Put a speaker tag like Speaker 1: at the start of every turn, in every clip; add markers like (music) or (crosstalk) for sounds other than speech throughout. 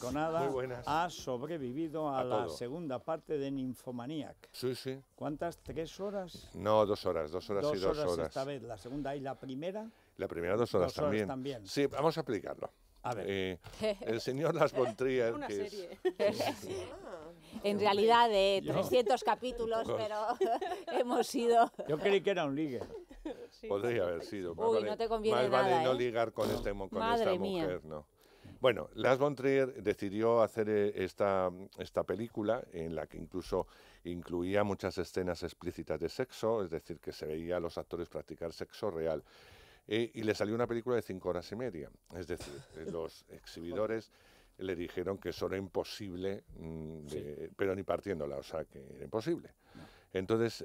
Speaker 1: Con Muy ha sobrevivido a, la segunda parte de Ninfomaniac. Sí, sí. ¿Cuántas? ¿Tres horas?
Speaker 2: No, dos horas, dos horas y dos horas. horas esta
Speaker 1: vez, la segunda y la primera.
Speaker 2: La primera dos horas, también. Sí, vamos a explicarlo. A ver. Eh, el señor Las (laughs) Bontrier, Una serie.
Speaker 3: (laughs) Ah. en realidad de 300 capítulos, pero (laughs) hemos sido... Yo
Speaker 2: creí que era un ligue. Podría haber sido. Uy, no te conviene más vale no ¿eh? ligar con, este esta, con Madre mujer, mía. ¿no? Bueno, Lars von Trier decidió hacer eh, esta, esta película en la que incluso incluía muchas escenas explícitas de sexo, es decir, que se veía a los actores practicar sexo real. Eh, y le salió una película de cinco horas y media. Es decir, eh, (laughs) los exhibidores le dijeron que eso era imposible, mm, pero ni partiéndola, o sea, que era imposible. Entonces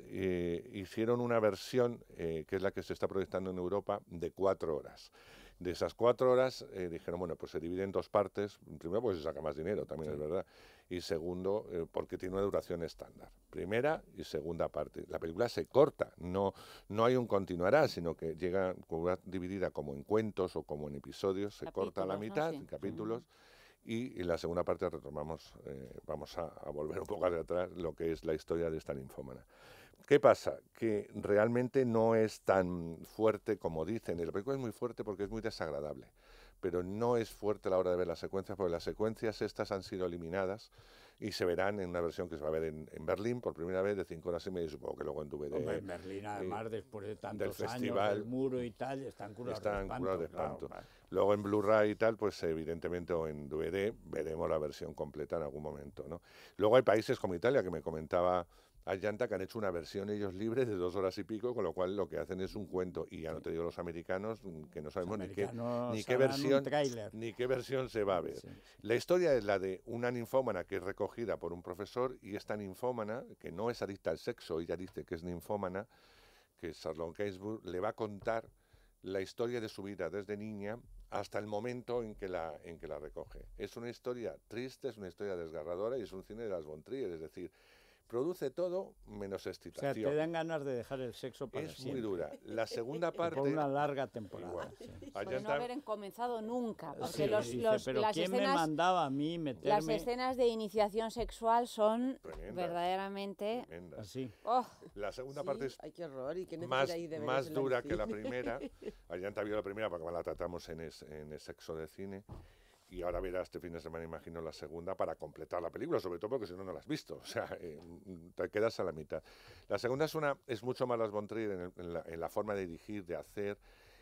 Speaker 2: hicieron una versión, que es la que se está proyectando en Europa, de cuatro horas. De esas cuatro horas eh, dijeron, bueno, pues se divide en dos partes. Primero, pues se saca más dinero, también es verdad. Y segundo, eh, porque tiene una duración estándar. Primera y segunda parte. La película se corta, no, no hay un continuará, sino que llega dividida como en cuentos o como en episodios, se corta a la mitad, en capítulos. Y en la segunda parte retomamos, eh, vamos a, volver un poco hacia atrás lo que es la historia de esta linfómana ¿Qué pasa? Que realmente no es tan fuerte como dicen. El película es muy fuerte porque es muy desagradable, pero no es fuerte a la hora de ver las secuencias, porque las secuencias estas han sido eliminadas y se verán en una versión que se va a ver en, Berlín por primera vez de cinco horas y media, supongo que luego en DVD. en Berlín, además, eh,
Speaker 1: después de tantos festival, años, el muro y tal, están curados están de espanto.
Speaker 2: Curados de Luego en Blu-ray y tal, pues evidentemente en DVD veremos la versión completa en algún momento. ¿no? Luego hay países como Italia, que me comentaba a que han hecho una versión ellos libres de dos horas y pico, con lo cual lo que hacen es un cuento. Y ya no te digo los americanos, mm, que no sabemos ni qué, ni, qué versión, ni qué versión se va a ver. La historia es la de una ninfómana que es recogida por un profesor y esta ninfómana, que no es adicta al sexo, ella dice que es ninfómana, que es Charlotte Gainsbourg, le va a contar la historia de su vida desde niña hasta el momento en que la en que la recoge. Es una historia triste, es una historia desgarradora y es un cine de las es decir, Produce todo menos excitación. O sea, te
Speaker 1: dan ganas de dejar el sexo para Es muy dura.
Speaker 2: La segunda (laughs) parte... Por una larga temporada.
Speaker 1: no haber
Speaker 3: comenzado nunca. Porque los, pero ¿quién me
Speaker 1: mandaba a mí meterme? Las
Speaker 3: escenas de iniciación sexual son verdaderamente...
Speaker 2: Tremendas. Así. Ah, oh. la segunda parte es
Speaker 4: ay, qué horror, ¿y qué más, ahí de más dura que la primera.
Speaker 2: Allá (laughs) está vio la primera porque la tratamos en, en el sexo de cine y ahora verás este fin de semana, imagino, la segunda para completar la película, sobre todo porque si no, no la has visto. (laughs) O sea, eh, te quedas a la mitad. La segunda es, una, es mucho más Las Bontrier en, la, forma de dirigir, de hacer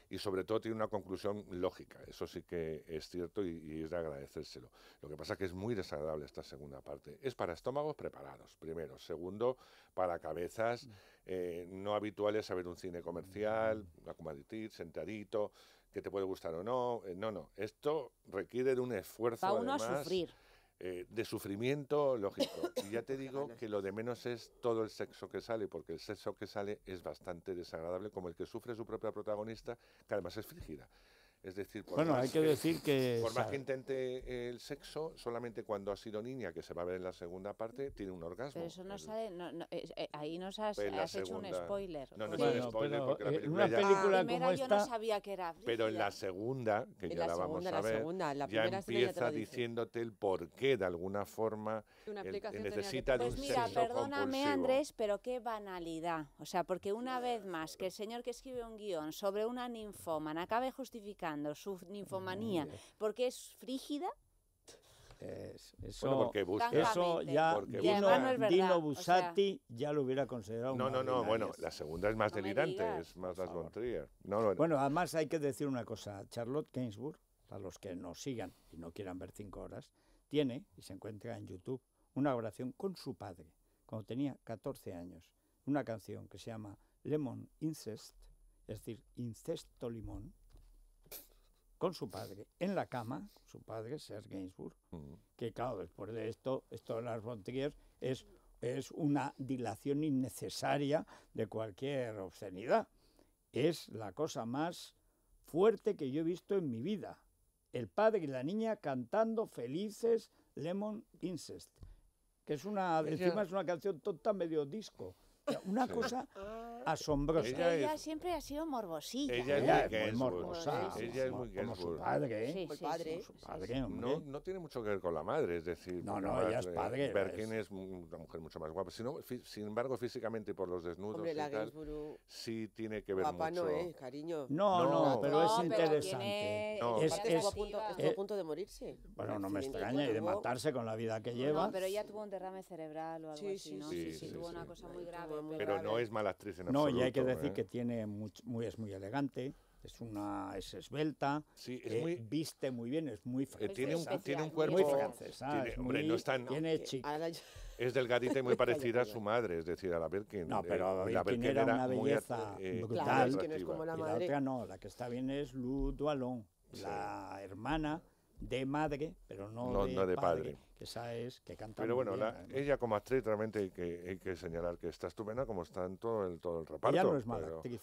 Speaker 2: y sobre todo tiene una conclusión lógica. Eso sí que es cierto y, es de agradecérselo. Lo que pasa es que es muy desagradable esta segunda parte. Es para estómagos preparados, primero. Segundo, para cabezas mm. eh, no habituales a ver un cine comercial, mm. acomoditir sentadito que te puede gustar o no. Eh, no, no. Esto requiere de un esfuerzo. Eh, de sufrimiento lógico. (laughs) Y ya te digo que lo de menos es todo el sexo que sale, porque el sexo que sale es bastante desagradable, como el que sufre su propia protagonista, que además es frígida. Es decir, por bueno, más hay que, decir que (laughs) por más que intente el sexo, solamente cuando ha sido niña, que se va a ver en la segunda parte, tiene un orgasmo. eso
Speaker 3: no sale, no, eh, eh, ahí nos has, pues hecho un spoiler.
Speaker 2: No, no es un spoiler porque la eh, película, una película ah, como esta, yo no sabía que era. Pero en la segunda, que ya la, vamos a ver, ya empieza diciéndote el porqué de alguna forma una necesita de pues un mira, sexo perdóname Andrés,
Speaker 3: pero qué banalidad. O sea, porque una vez más que el señor que escribe un guión sobre una ninfómana acabe justificando su ninfomanía, porque es frígida.
Speaker 1: Es, eso, porque ya Dino, Busatti ya lo hubiera considerado. No, no, no, bueno, la
Speaker 2: segunda es más delirante, es más las
Speaker 1: bueno, además hay que decir una cosa, Charlotte Gainsbourg, para los que nos sigan y no quieran ver cinco horas, tiene, y se encuentra en YouTube, una oración con su padre, cuando tenía 14 años, una canción que se llama Lemon Incest, es decir, Incesto Limón, con su padre en la cama, su padre, Serge Gainsbourg, mm. que claro, después de esto, esto de las frontiers es, es una dilación innecesaria de cualquier obscenidad. Es la cosa más fuerte que yo he visto en mi vida. El padre y la niña cantando felices Lemon Incest, que es una, encima es una canción tonta medio disco.
Speaker 3: Una cosa ah
Speaker 2: asombrosa. Ella, ella
Speaker 3: siempre ha sido morbosilla. Ella, es,
Speaker 2: es, muy morbosa. Ella es muy como, su padre,
Speaker 1: ¿eh? padre. ¿eh? su padre no,
Speaker 2: no, tiene mucho que ver con la madre, es decir... No, no, ella es padre. es una mujer mucho más guapa. sin embargo, físicamente, por los desnudos tal, sí tiene que ver Papá mucho. no es, cariño. No, no, pero es interesante. es, estuvo, a punto, eh,
Speaker 3: punto de morirse. Bueno, no me extraña, y de matarse
Speaker 2: con
Speaker 1: la vida que lleva. pero
Speaker 3: ella tuvo un derrame cerebral o algo así, ¿no? Sí, sí, tuvo una cosa muy grave. Pero no es
Speaker 2: mala actriz en no, y hay que decir ¿eh? que
Speaker 1: tiene muy, es muy elegante. Es una es esbelta, sí, es eh, muy, viste muy bien, es muy eh, francesa. Tiene un, tiene un cuerpo muy francés es hombre, no es
Speaker 2: (laughs) es delgadita y muy (laughs) parecida a su madre, es decir, a la Birkin. No, pero la Birkin, era, una belleza brutal. que la, Y la otra
Speaker 1: no, la que está bien es Lou Dualon, la hermana de madre, pero no, de, padre. Que esa es que canta. Pero bueno,
Speaker 2: ella como actriz realmente hay que, hay que señalar que está estupenda, como está en todo el, todo el reparto. no es pero, ¿eh?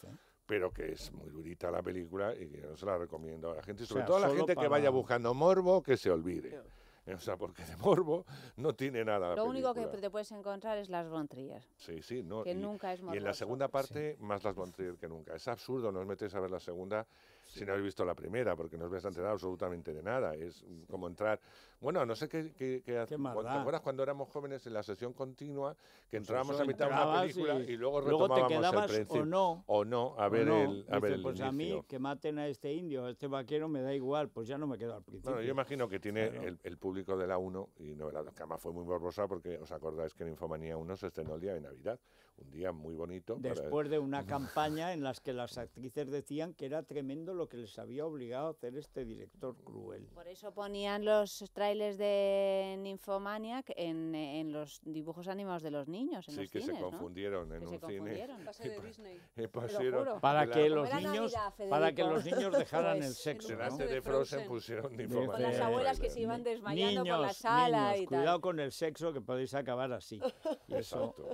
Speaker 2: Pero que es muy durita la película y que no se la recomiendo a la gente, sobre todo a la gente que vaya buscando morbo, que se olvide. (laughs) O sea, porque de morbo no tiene nada. Lo único que te
Speaker 3: puedes encontrar es las bontrías.
Speaker 2: Sí, sí, no. y, nunca en la segunda parte, más las bontrías que nunca. Es absurdo, no os metes a ver la segunda si no has visto la primera, porque no os vais a enterar absolutamente de nada. Es como entrar bueno, no sé qué, qué, qué, ¿Te acuerdas cuando éramos jóvenes en la sesión continua que pues entrábamos a mitad de una película y, luego retomábamos luego te O no. O no, a ver el. A ver pues a mí que maten a este indio,
Speaker 1: a este vaquero me da igual, pues ya no me quedo al principio. Bueno, yo
Speaker 2: imagino que tiene el, público de la 1 y no, la cama fue muy borrosa, porque os acordáis que en Infomanía 1 se estrenó el día de Navidad, un día muy bonito. Después de
Speaker 1: una (laughs) campaña en las que las actrices decían que era tremendo lo que les había obligado a hacer este director cruel.
Speaker 3: Por eso ponían los de Nymphomaniac en, los dibujos animados de los niños. En sí, que se confundieron en un cine. De (laughs) Disney. para que los niños, para que los niños dejaran el (laughs) pues sexo. Delante
Speaker 2: ¿no? de Frozen pusieron Nymphomaniac. Con las abuelas que se iban desmayando niños, la sala y tal. Cuidado con el sexo que podéis acabar así. Y Exacto.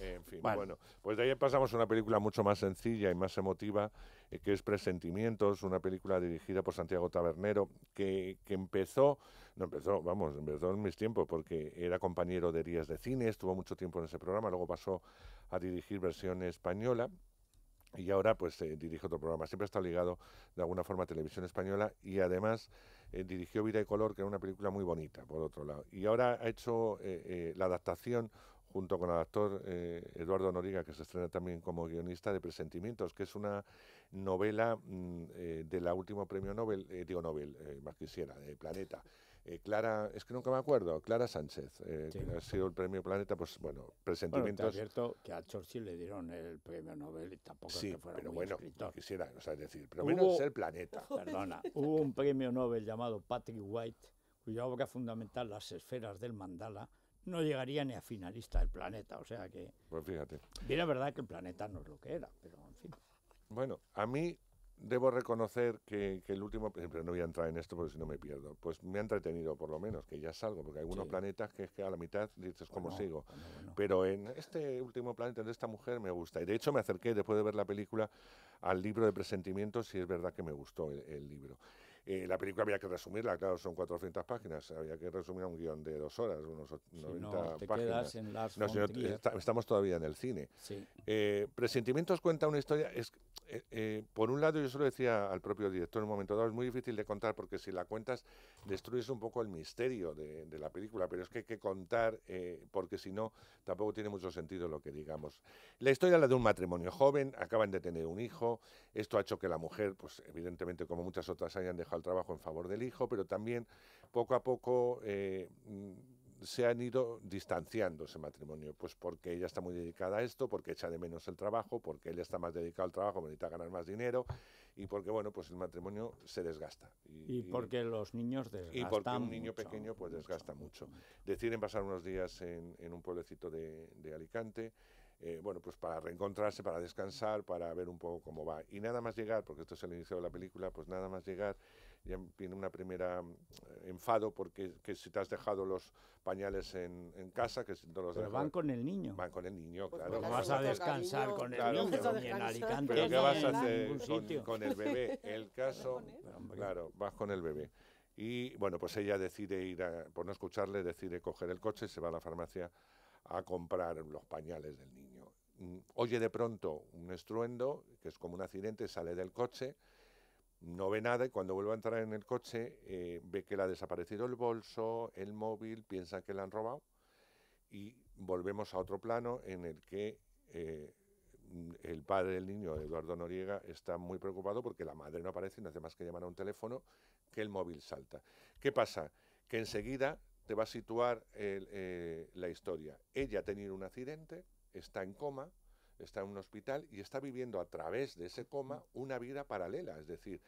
Speaker 1: En fin, bueno,
Speaker 2: pues de ahí pasamos a una película mucho más sencilla y más emotiva eh, que es Presentimientos, una película dirigida por Santiago Tabernero, que empezó no, empezó, vamos, empezó en mis tiempos, porque era compañero de Días de Cine, estuvo mucho tiempo en ese programa, luego pasó a dirigir versión española, y ahora pues eh, dirige otro programa. Siempre está ligado de alguna forma a Televisión Española y además eh, dirigió Vida y Color, que era una película muy bonita, por otro lado. Y ahora ha hecho eh, la adaptación junto con el actor Eduardo Noriga, que se estrena también como guionista de Presentimientos, que es una novela mm, de la último premio Nobel, digo Nobel, más quisiera, de Planeta. Eh, Clara, es que nunca me acuerdo, Clara Sánchez, eh, que ha sido el premio Planeta, pues bueno, presentimientos. es
Speaker 1: cierto que a Churchill le dieron el premio Nobel y tampoco que fuera pero bueno,
Speaker 2: quisiera, o sea, decir, pero menos el planeta. Perdona,
Speaker 1: hubo un premio Nobel llamado Patrick White, cuya obra fundamental, Las esferas del mandala, no llegaría ni a finalista del planeta, o sea que... Pues fíjate. Bien, verdad que el planeta no es lo que era, pero en fin.
Speaker 2: Bueno, a mí debo reconocer que, el último, pero no voy a entrar en esto porque si no me pierdo, pues me ha entretenido por lo menos, que ya salgo, porque hay unos planetas que es que a la mitad dices, ¿cómo sigo? Pero en este último planeta de esta mujer me gusta. Y de hecho me acerqué después de ver la película al libro de presentimientos y es verdad que me gustó el libro. Eh, la película había que resumirla, claro, son 400 páginas, había que resumir un guión de dos horas, unos 90 no, páginas. En no, estamos todavía en el cine. Eh, Presentimientos cuenta una historia, es, eh, por un lado yo se lo decía al propio director en un momento dado, es muy difícil de contar porque si la cuentas destruyes un poco el misterio de, la película, pero es que hay que contar, eh, porque si no, tampoco tiene mucho sentido lo que digamos. La historia es la de un matrimonio joven, acaban de tener un hijo, esto ha hecho que la mujer, pues evidentemente como muchas otras, hayan dejado el trabajo en favor del hijo, pero también poco a poco... Eh, mm, se han ido distanciando ese matrimonio, pues porque ella está muy dedicada a esto, porque echa de menos el trabajo, porque él está más dedicado al trabajo, necesita ganar más dinero, y porque, bueno, pues el matrimonio se desgasta. Y, porque
Speaker 1: los niños desgastan Y porque un niño pequeño
Speaker 2: pues desgasta mucho. Deciden pasar unos días en, un pueblecito de, Alicante, eh, bueno, pues para reencontrarse, para descansar, para ver un poco cómo va. Y nada más llegar, porque esto es el inicio de la película, pues nada más llegar ya tiene una primera mm, enfado porque si te has dejado los pañales en, casa, que si no los Pero van con el niño. Van con el niño, pues claro. No vas a descansar con el niño, en Alicante. Pero ¿qué vas a hacer con, el bebé? (laughs) El caso, claro, vas con el bebé. Y bueno, pues ella decide ir, a, por no escucharle, decide coger el coche, se va a la farmacia a comprar los pañales del niño. Mm, oye de pronto un estruendo, que es como un accidente, sale del coche no ve nada y cuando vuelve a entrar en el coche eh, ve que le ha desaparecido el bolso, el móvil, piensa que le han robado y volvemos a otro plano en el que eh, el padre del niño, Eduardo Noriega, está muy preocupado porque la madre no aparece y no hace más que llamar a un teléfono que el móvil salta. ¿Qué pasa? Que enseguida te va a situar eh, la historia. Ella ha tenido un accidente, está en coma, está en un hospital y está viviendo a través de ese coma una vida paralela, es decir,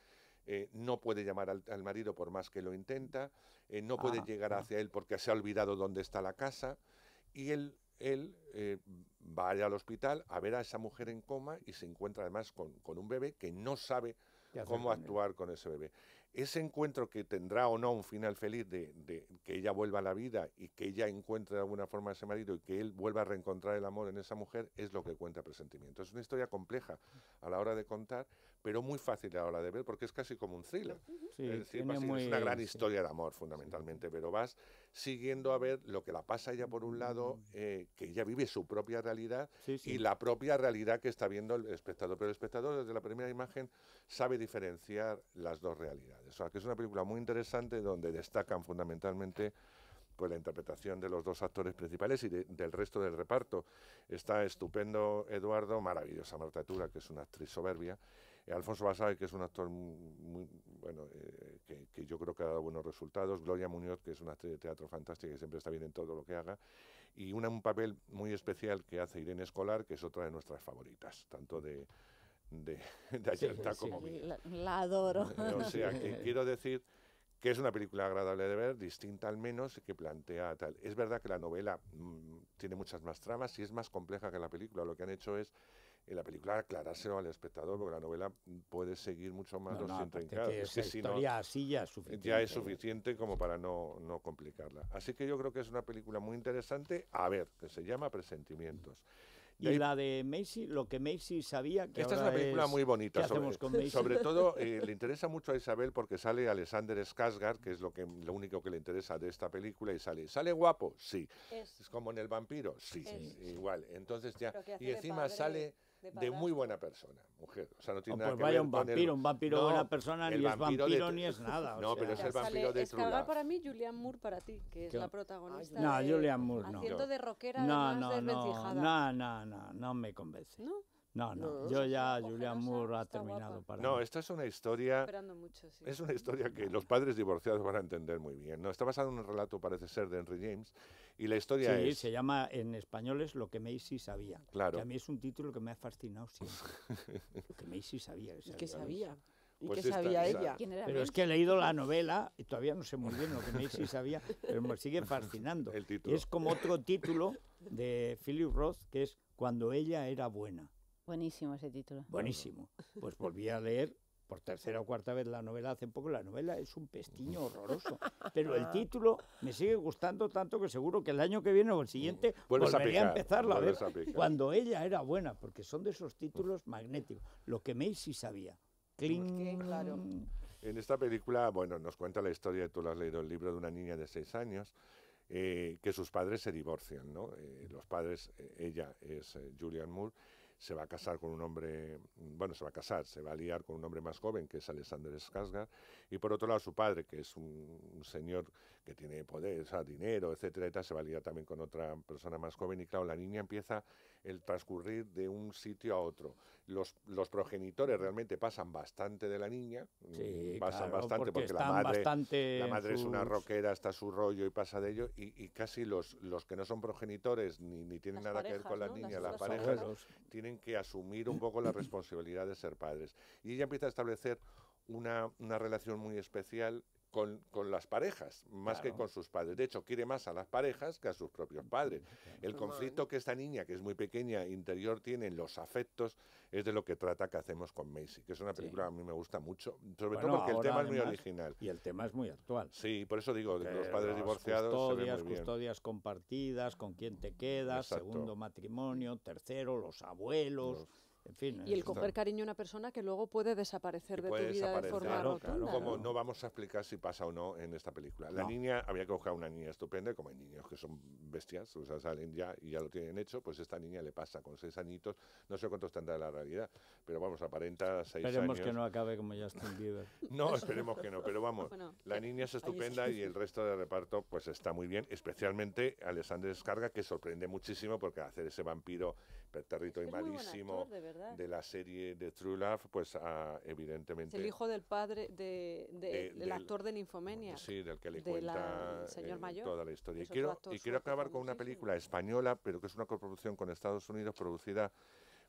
Speaker 2: eh, no puede llamar al, marido por más que lo intenta, eh, no puede ah, llegar hacia él porque se ha olvidado dónde está la casa y él, él eh, va al hospital a ver a esa mujer en coma y se encuentra además con, con un bebé que no sabe cómo actuar con ese bebé ese encuentro que tendrá o no un final feliz de, que ella vuelva a la vida y que ella encuentre de alguna forma a ese marido y que él vuelva a reencontrar el amor en esa mujer es lo que cuenta presentimiento. Es una historia compleja a la hora de contar, pero muy fácil a la hora de ver porque es casi como un thriller. es, decir, pues una gran historia de amor fundamentalmente, pero vas siguiendo a ver lo que la pasa ella por un lado, mm. eh, que ella vive su propia realidad y la propia realidad que está viendo el espectador. Pero el espectador desde la primera imagen sabe diferenciar las dos realidades. O sea, que es una película muy interesante donde destacan fundamentalmente pues la interpretación de los dos actores principales y del resto del reparto. Está estupendo Eduardo, maravillosa Marta Tura, que es una actriz soberbia, eh, Alfonso Basay, que es un actor muy, bueno, eh, que, yo creo que ha dado buenos resultados, Gloria Muñoz, que es una actriz de teatro fantástica que siempre está bien en todo lo que haga, y un papel muy especial que hace Irene Escolar, que es otra de nuestras favoritas, tanto de, de, (laughs) Ayerta como de
Speaker 3: La, adoro. Eh, o sea, (laughs) quiero
Speaker 2: decir que es una película agradable de ver, distinta al menos, y que plantea tal. Es verdad que la novela mm, tiene muchas más tramas y es más compleja que la película. Lo que han hecho es en la película aclarárselo al espectador, porque la novela puede seguir mucho más no, los no, que si no, así ya
Speaker 1: es suficiente. Ya es
Speaker 2: suficiente como para no, complicarla. Así que yo creo que es una película muy interesante, a ver, que se llama Presentimientos. Y, la de Macy, lo que Macy sabía que Esta es una película muy bonita. Sobre, (laughs) todo eh, le interesa mucho a Isabel porque sale Alexander Skarsgård, que es lo, que, lo único que le interesa de esta película, y sale. ¿Sale guapo? Sí. Es, como en El vampiro? Sí, sí. igual. Entonces ya. Y encima sale de, muy buena persona, mujer. O sea, no tiene pues que vaya un vampiro, un vampiro buena persona ni es vampiro ni es nada. No, pero es el vampiro de sale de va
Speaker 5: para mí, Julianne Moore para ti, que es la protagonista. no, Julianne Moore no. Haciendo de rockera no, además no, no,
Speaker 1: no, no, no me convence. ¿No? No, no, yo ya Julian Moore ha terminado para No, mí.
Speaker 2: esta es una historia Es una historia que los padres divorciados van a entender muy bien. No, está basado en un relato parece ser de Henry James y la historia sí, se
Speaker 1: llama en español es Lo que Macy sabía. Claro. a mí es un título que me ha fascinado siempre. lo (laughs) que Macy sabía. ¿Y qué sabía? ¿Y pues qué sabía ella? pero es que he leído la novela y todavía no sé muy bien lo que Macy (laughs) sabía, pero me sigue fascinando. El título. Es como otro título de Philip Roth que es Cuando ella era buena.
Speaker 3: Buenísimo ese título. Buenísimo. Pues volví
Speaker 1: a leer por tercera o cuarta vez la novela hace poco. La novela es un pestiño mm. horroroso, pero el ah. título me sigue gustando tanto que seguro que el año que viene o el siguiente mm. a, empezarla a ver cuando ella era buena, porque son de esos títulos magnéticos. Lo que Macy sabía. Pues en
Speaker 2: esta película, bueno, nos cuenta la historia, tú lo has leído, el libro de una niña de seis años, eh, que sus padres se divorcian, ¿no? Eh, los padres, eh, ella es Julian Moore, se va a casar con un hombre, bueno, se va a casar, se va a liar con un hombre más joven que es Alexander Skarsgård y por otro lado, su padre, que es un, señor que tiene poder, o sea, dinero, etcétera, se valía también con otra persona más joven. Y claro, la niña empieza el transcurrir de un sitio a otro. Los, los progenitores realmente pasan bastante de la niña, pasan bastante porque, la madre, la madre es una roquera, está su rollo y pasa de ello. Y, casi los, los que no son progenitores ni, tienen nada que ver con la niña, las parejas, tienen que asumir un poco la responsabilidad de ser padres. Y ella empieza a establecer una, relación muy especial con, las parejas, más que con sus padres. De hecho, quiere más a las parejas que a sus propios padres. El conflicto que esta niña, que es muy pequeña, interior tiene en los afectos, es de lo que trata que hacemos con Macy, que es una película a mí me gusta mucho, sobre todo porque el tema es muy original. Y el
Speaker 1: tema es muy actual.
Speaker 2: Sí, por eso digo, los padres divorciados. Custodias, custodias
Speaker 1: compartidas, con quién te quedas, segundo matrimonio, tercero, los abuelos.
Speaker 2: Y el coger
Speaker 5: cariño a una persona que luego puede desaparecer de tu vida de forma rotunda.
Speaker 2: ¿no? vamos a explicar si pasa o no en esta película. La niña, había que buscar una niña estupenda, como hay niños que son bestias, o sea, salen ya y ya lo tienen hecho, pues esta niña le pasa con seis añitos, no sé cuántos en la realidad, pero vamos, aparenta seis esperemos años. Esperemos que no
Speaker 1: acabe como ya Bieber. (laughs) no, esperemos que no, pero vamos, la niña es estupenda y
Speaker 2: el resto del reparto pues está muy bien, especialmente Alexander Descarga, que sorprende muchísimo porque hacer ese vampiro el es malísimo de, la serie de True Love, pues ah, evidentemente... el hijo
Speaker 5: del padre, del actor de Ninfomenia.
Speaker 2: Sí, del que le cuenta eh, toda la historia. Y quiero, y quiero acabar con una película española, pero que es una coproducción con Estados Unidos, producida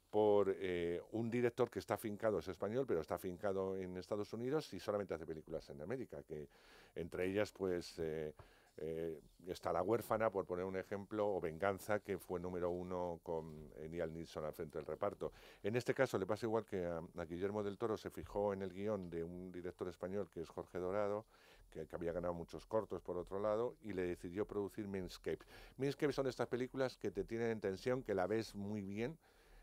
Speaker 2: por eh, un director que está fincado, es español, pero está fincado en Estados Unidos y solamente hace películas en América, que entre ellas pues... Eh, eh, está La huérfana, por poner un ejemplo, o Venganza, que fue número uno con Neil Nilsson al frente del reparto. En este caso le pasa igual que a, Guillermo del Toro, se fijó en el guión de un director español que es Jorge Dorado, que, había ganado muchos cortos por otro lado, y le decidió producir Minscape. Minscape son estas películas que te tienen en tensión, que la ves muy bien,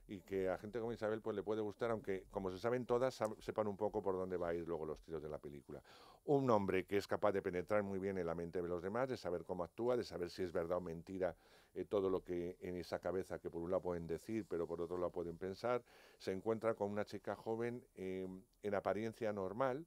Speaker 2: y que a gente como Isabel pues le puede gustar, aunque como se saben todas, sepan un poco por dónde va a ir luego los tiros de la película. Un hombre que es capaz de penetrar muy bien en la mente de los demás, de saber cómo actúa, de saber si es verdad o mentira eh, todo lo que en esa cabeza que por un lado pueden decir, pero por otro lado pueden pensar, se encuentra con una chica joven em, en apariencia normal,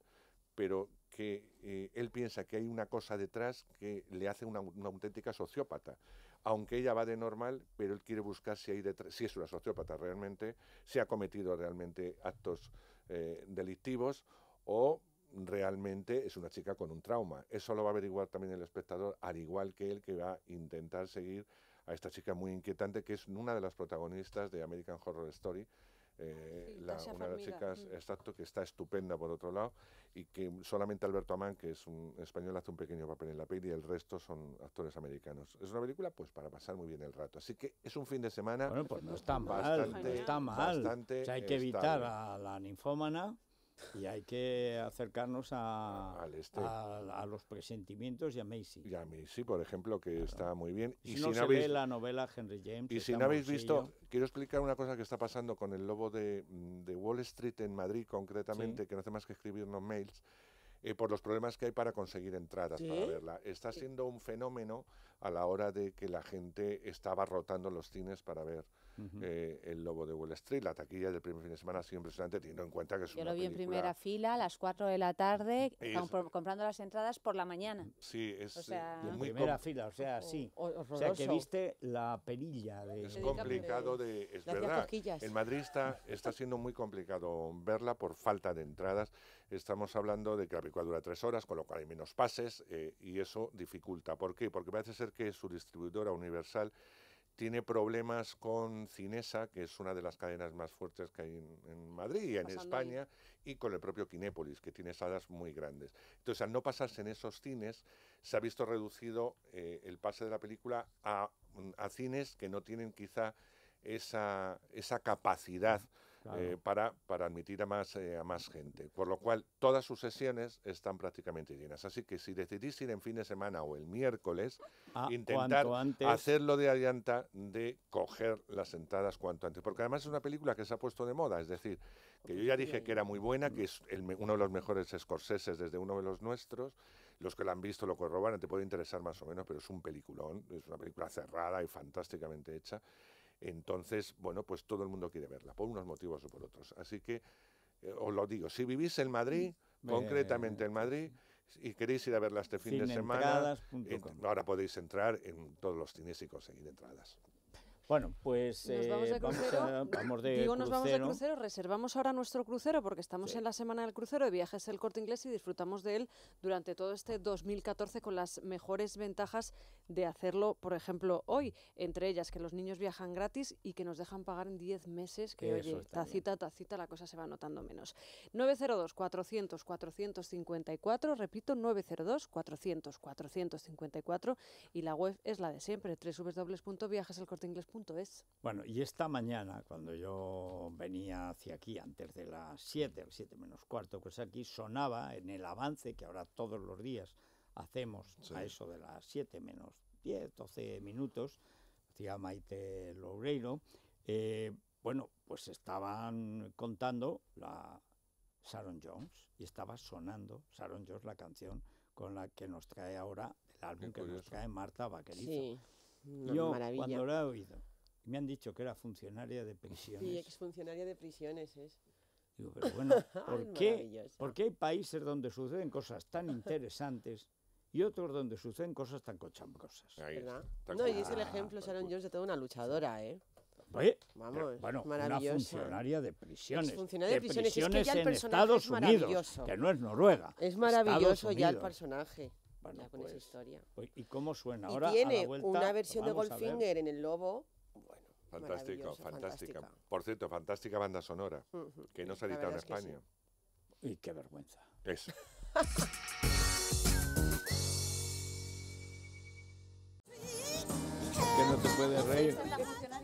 Speaker 2: pero que eh, él piensa que hay una cosa detrás que le hace una auténtica sociópata aunque ella va de normal, pero él quiere buscar si, si es una sociópata realmente, si ha cometido realmente actos eh, delictivos o realmente es una chica con un trauma. Eso lo va a averiguar también el espectador, al igual que él que va a intentar seguir a esta chica muy inquietante, que es una de las protagonistas de American Horror Story, eh, la, una de las chicas, mm. exacto, que está estupenda por otro lado, y que solamente Alberto Amán, que es un español, hace un pequeño papel en la peli, y el resto son actores americanos. Es una película, pues, para pasar muy bien el rato. Así que es un fin de semana. Bueno, pues no está mal, está mal. hay que evitar a
Speaker 1: la ninfómana. Y hay que acercarnos
Speaker 2: este. a, a, los presentimientos y a Macy. Y a Macy, por ejemplo, que está muy bien. Y si, no, ve la
Speaker 1: novela Henry James. Y si no habéis visto,
Speaker 2: quiero explicar una cosa que está pasando con el lobo de, mm, Wall Street en Madrid, concretamente, que no hace más que escribirnos mails. Eh, por los problemas que hay para conseguir entradas para verla. Está siendo un fenómeno a la hora de que la gente estaba rotando los cines para ver eh, el Lobo de Wall Street. La taquilla del primer fin de semana ha sido impresionante, teniendo en cuenta que es Yo lo vi en primera
Speaker 3: fila a las 4 de la tarde, comprando las entradas por la mañana. Mm,
Speaker 2: sí, es eh, primera fila,
Speaker 1: o sea, sí. O, sea, que
Speaker 2: viste la perilla. De... Es complicado de... Es verdad, en Madrid está, está siendo muy complicado verla por falta de entradas. Estamos hablando de que la película dura tres horas, con lo cual hay menos pases eh, y eso dificulta. ¿Por qué? Porque parece ser que su distribuidora universal tiene problemas con Cinesa, que es una de las cadenas más fuertes que hay en, Madrid y en España, y con el propio Kinépolis, que tiene salas muy grandes. Entonces, al no pasarse en esos cines, se ha visto reducido eh, el pase de la película a, cines que no tienen quizá esa, esa capacidad eh, para, para admitir a más, eh, a más gente. Por lo cual, todas sus sesiones están prácticamente llenas. Así que si decidís ir en fin de semana o el miércoles, ah, intentar hacerlo de adianta de coger las entradas cuanto antes. Porque además es una película que se ha puesto de moda. Es decir, que yo ya dije que era muy buena, que es uno de los mejores escorseses desde uno de los nuestros. Los que la han visto lo corroboran, te puede interesar más o menos, pero es un peliculón. Es una película cerrada y fantásticamente hecha. Entonces, bueno, pues todo el mundo quiere verla, por unos motivos o por otros. Así que eh, os lo digo, si vivís en Madrid, mm. concretamente en Madrid, y queréis ir a verla este fin de semana, ahora podéis entrar en todos los cines y conseguir entradas. Bueno, pues eh, vamos, de Digo, nos vamos de crucero,
Speaker 5: reservamos ahora nuestro crucero porque estamos en la semana del crucero de viajes El Corte Inglés y disfrutamos de él durante todo este 2014 con las mejores ventajas de hacerlo, por ejemplo, hoy, entre ellas que los niños viajan gratis y que nos dejan pagar en 10 meses, que oye, tacita, tacita, la cosa se va notando menos. 902-400-454, repito, 902-400-454 y la web es la de siempre, punto .es.
Speaker 1: Bueno, y esta mañana, cuando yo venía hacia aquí, antes de las 7, 7 menos cuarto, pues aquí sonaba en el avance que ahora todos los días hacemos a eso de las 7 menos 10, 12 minutos, hacía Maite Loureiro, eh, bueno, pues estaban contando la Sharon Jones y estaba sonando Sharon Jones la canción con la que nos trae ahora el álbum que nos trae Marta Vaquerizo. Sí, Yo cuando lo he oído me han dicho que era funcionaria de prisiones. sí,
Speaker 4: exfuncionaria de prisiones es.
Speaker 1: Digo, pero bueno, (laughs) ¿por qué, ¿por qué hay países donde suceden cosas tan interesantes y otros donde suceden cosas tan cochambrosas? ¿Verdad? No, y es el
Speaker 4: ejemplo, Sharon Jones, de toda una luchadora, ¿eh?
Speaker 1: Oye, Vamos, bueno, una funcionaria de prisiones. Funcionaria de prisiones, es que ya el en es Unidos, que no es Noruega. Es
Speaker 4: maravilloso ya el personaje. Bueno, ya con esa pues, historia.
Speaker 1: ¿Y cómo suena ahora? tiene una
Speaker 4: versión de Goldfinger en El Lobo Fantástico, fantástica.
Speaker 2: Por cierto, fantástica banda sonora, que no se ha editado en España.
Speaker 1: Y qué vergüenza.
Speaker 2: Eso. (laughs)
Speaker 1: que no te puede reír.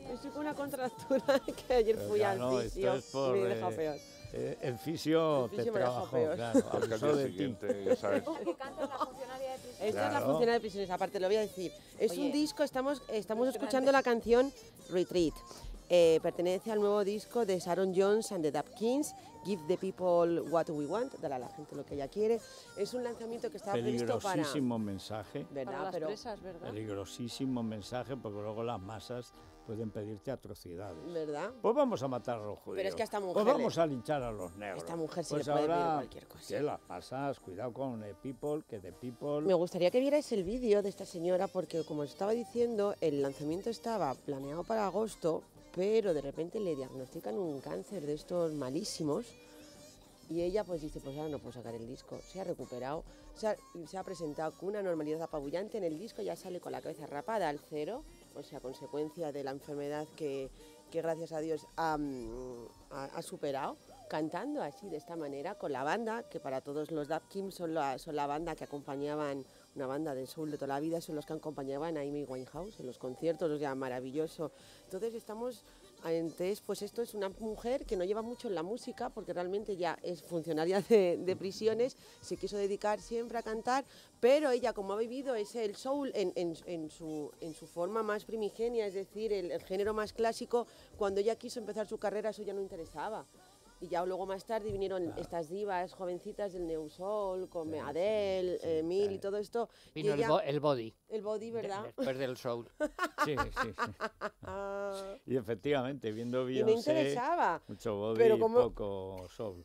Speaker 4: Es una contractura (laughs) que ayer fui al no, y me dejó peor.
Speaker 1: Eh, en fisio te trabajo, claro. de Ya sabes. Esta es la funcionaria
Speaker 4: de prisiones, aparte lo voy a decir. Es un disco, estamos escuchando la canción Retreat. Eh, pertenece al nuevo disco de Sharon Jones and the Dapkins, Give the People What We Want, dale a la gente lo que ella quiere. Es un lanzamiento que estaba previsto para... Peligrosísimo
Speaker 1: mensaje. ¿verdad? Peligrosísimo mensaje porque luego las masas pueden pedirte atrocidades. ¿Verdad? Pues vamos a matar a los judíos. Pero es que esta pues mujer... Pues vamos a linchar a los negros. Esta mujer se pues le puede ahora, cualquier cosa. Que las masas, cuidado con the People, que the People... Me
Speaker 4: gustaría que vierais el vídeo de esta señora porque, como os estaba diciendo, el lanzamiento estaba planeado para agosto pero de repente le diagnostican un cáncer de estos malísimos y ella pues dice, pues ahora no puedo sacar el disco, se ha recuperado, se ha, presentado con una normalidad apabullante en el disco, ya sale con la cabeza rapada al cero, o sea, consecuencia de la enfermedad que, gracias a Dios ha, superado, cantando así de esta manera con la banda, que para todos los Dab Kim son son la banda que acompañaban una banda de soul de toda la vida, son los que acompañaban a Amy Winehouse en los conciertos, los sea, maravilloso. Entonces estamos entonces, pues esto es una mujer que no lleva mucho en la música, porque realmente ya es funcionaria de, prisiones, se quiso dedicar siempre a cantar, pero ella como ha vivido es el soul en, su, forma más primigenia, es decir, el, el género más clásico, cuando ella quiso empezar su carrera eso ya no interesaba. Y ya luego más tarde vinieron estas divas jovencitas del New Soul, con Adele, Emil eh, y todo esto. Vino el, body. El body, ¿verdad? después
Speaker 1: del soul. (laughs) sí, sí, sí.
Speaker 4: (laughs)
Speaker 1: y efectivamente, viendo bien me interesaba, mucho body pero poco soul.